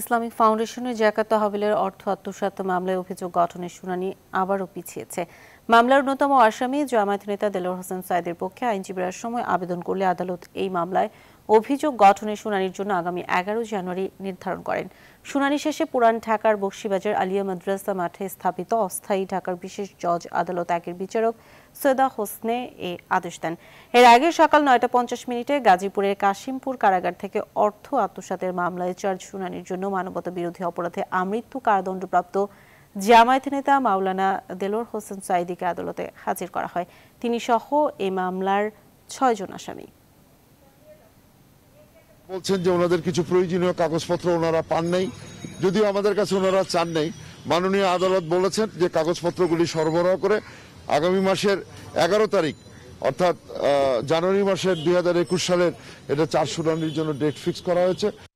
Islamic ফাউন্ডেশনের জাকাত তহবিলের অর্থ আত্মসাত মামলায় অভিযোগ গঠনের শুনানি আবারও পিছিয়েছে মামলার অন্যতম আসামি জামায়াত নেতা দেলোর হোসেন সাইদের পক্ষে আইনজীবীরা সময় আবেদন করলে আদালত এই মামলায় অভিযোগ গঠনের শুনানির জন্য আগামী এগারো জানুয়ারি নির্ধারণ করেন শুনানি শেষে পুরান ঢাকার বক্সিবাজার আলিয়া মাদ্রাসা মাঠে স্থাপিত অস্থায়ী ঢাকার বিশেষ জজ আদালত একের বিচারক সৈদা হোসনে এ আদেশ দেন এর আগে সকাল নয়টা পঞ্চাশ মিনিটে গাজীপুরের কাশিমপুর কারাগার থেকে অর্থ আত্মসাতের মামলায় চার্জ শুনানির জন্য মানবতা বিরোধী অপরাধে আমৃত্যু কারাদণ্ডপ্রাপ্ত জামায়াত নেতা মাওলানা দেলোর হোসেন সাইদিকে আদালতে হাজির করা হয় তিনি সহ এই মামলার ছয়জন আসামি বলছেন যে ওনাদের কিছু প্রয়োজনীয় কাগজপত্র ওনারা পান নাই যদিও আমাদের কাছে ওনারা চান নাই মাননীয় আদালত বলেছেন যে কাগজপত্রগুলি সরবরাহ করে আগামী মাসের এগারো তারিখ অর্থাৎ জানুয়ারি মাসের দুই সালের এটা চার শুনানির জন্য ডেট ফিক্স করা হয়েছে